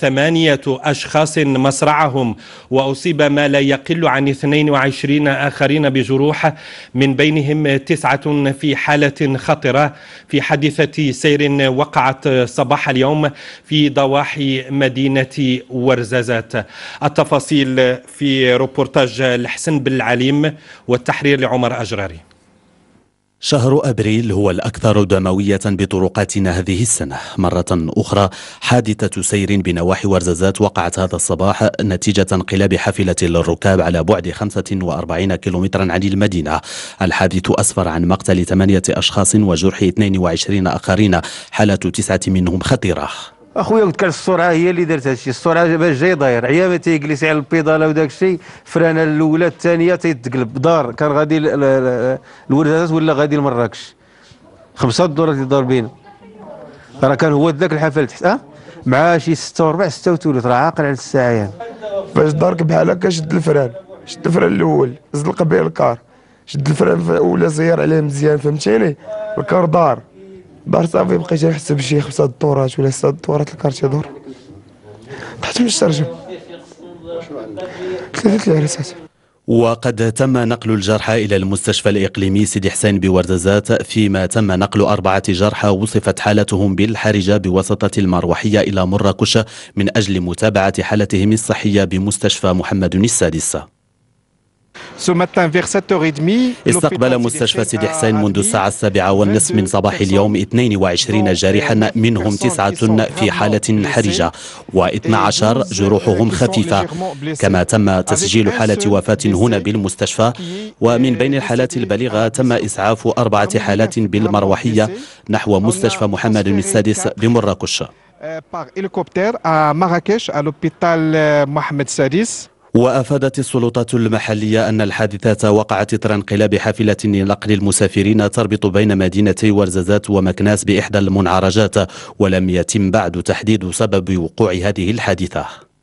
ثمانية أشخاص مصرعهم وأصيب ما لا يقل عن 22 آخرين بجروح من بينهم تسعة في حالة خطرة في حادثة سير وقعت صباح اليوم في ضواحي مدينة ورزازات التفاصيل في روبورتاج الحسن بالعليم والتحرير لعمر أجراري شهر أبريل هو الأكثر دموية بطرقاتنا هذه السنة مرة أخرى حادثة سير بنواحي ورزازات وقعت هذا الصباح نتيجة انقلاب حافلة للركاب على بعد 45 كيلومترا عن المدينة الحادث أسفر عن مقتل ثمانية أشخاص وجرح 22 آخرين حالة تسعة منهم خطيرة اخويا قلت لك السرعه هي اللي دارت هادشي السرعه باش جاي داير ما تيجلس على البيضاله وداك الشيء فرانه الاولى الثانيه تيتقلب دار كان غادي الوردات ولا غادي لمراكش خمسه الدورات اللي ضاربين راه كان هو ذاك الحفل تحت اه مع شي ستة وربع ستة وثلث راه عاقل على الساعه يعني فاش دارك بحال هكا شد الفران شد الفران الاول زلق به الكار شد الفران الاولى زير عليه مزيان فهمتيني الكار دار بار صافي بقيت نحسب شي خمسة دورات ولا ستة دورات دور تحت من الشرجم ثلاثة العرسات وقد تم نقل الجرحى إلى المستشفى الإقليمي سيدي حسين بوردزات فيما تم نقل أربعة جرحى وصفت حالتهم بالحرجة بواسطة المروحية إلى مراكش من أجل متابعة حالتهم الصحية بمستشفى محمد السادس استقبل مستشفى سيدي حسين منذ الساعة السابعة والنصف من صباح اليوم 22 جارحا منهم تسعة في حالة حرجة و12 جروحهم خفيفة كما تم تسجيل حالة وفاة هنا بالمستشفى ومن بين الحالات البليغة تم إسعاف أربعة حالات بالمروحية نحو مستشفى محمد السادس بمراكش euh, par hélicoptère à Marrakech, à l'hôpital euh, Mohamed Sadis. وأفادت السلطات المحلية أن الحادثة وقعت إثر انقلاب حافلة لنقل المسافرين تربط بين مدينتي ورزازات ومكناس بإحدى المنعرجات ولم يتم بعد تحديد سبب وقوع هذه الحادثة